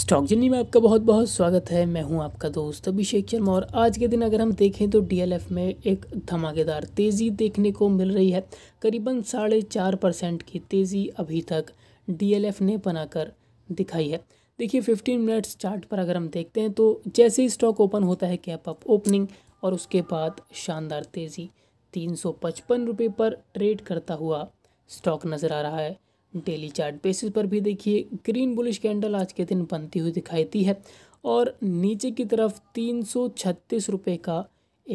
stock journey में आपका बहुत बहुत स्वागत है मैं हूं आपका दोस्त अभिषेक शर्मा और आज के दिन अगर हम देखें तो डीएलएफ में एक धमाकेदार तेज़ी देखने को मिल रही है करीबन साढ़े चार परसेंट की तेज़ी अभी तक डीएलएफ ने बनाकर दिखाई है देखिए फिफ्टीन मिनट्स चार्ट पर अगर हम देखते हैं तो जैसे ही स्टॉक ओपन होता है कैप अप ओपनिंग और उसके बाद शानदार तेज़ी तीन सौ पर ट्रेड करता हुआ स्टॉक नज़र आ रहा है डेली चार्ट बेसिस पर भी देखिए ग्रीन बुलिश कैंडल आज के दिन बनती हुई दी है और नीचे की तरफ तीन सौ का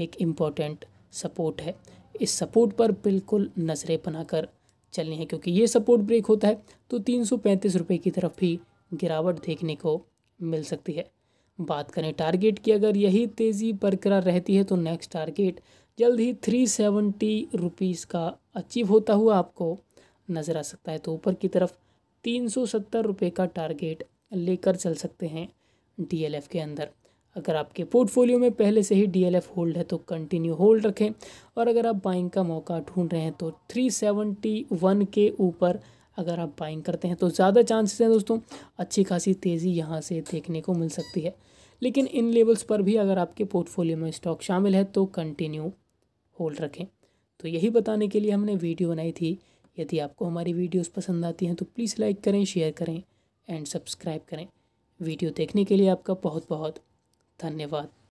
एक इम्पॉर्टेंट सपोर्ट है इस सपोर्ट पर बिल्कुल नज़रें बनाकर चलनी है क्योंकि ये सपोर्ट ब्रेक होता है तो तीन सौ की तरफ भी गिरावट देखने को मिल सकती है बात करें टारगेट की अगर यही तेज़ी बरकरार रहती है तो नेक्स्ट टारगेट जल्द ही थ्री सेवेंटी रुपीज़ का अचीव होता हुआ आपको नज़र आ सकता है तो ऊपर की तरफ तीन सौ सत्तर रुपये का टारगेट लेकर चल सकते हैं एफ के अंदर अगर आपके पोर्टफोलियो में पहले से ही एफ़ होल्ड है तो कंटिन्यू होल्ड रखें और अगर आप बाइंग का मौका ढूंढ रहे हैं तो 371 के ऊपर अगर आप बाइंग करते हैं तो ज़्यादा चांसेस हैं दोस्तों अच्छी खासी तेज़ी यहाँ से देखने को मिल सकती है लेकिन इन लेवल्स पर भी अगर आपके पोर्टफोलियो में स्टॉक शामिल है तो कंटिन्यू होल्ड रखें तो यही बताने के लिए हमने वीडियो बनाई थी यदि आपको हमारी वीडियोस पसंद आती हैं तो प्लीज़ लाइक करें शेयर करें एंड सब्सक्राइब करें वीडियो देखने के लिए आपका बहुत बहुत धन्यवाद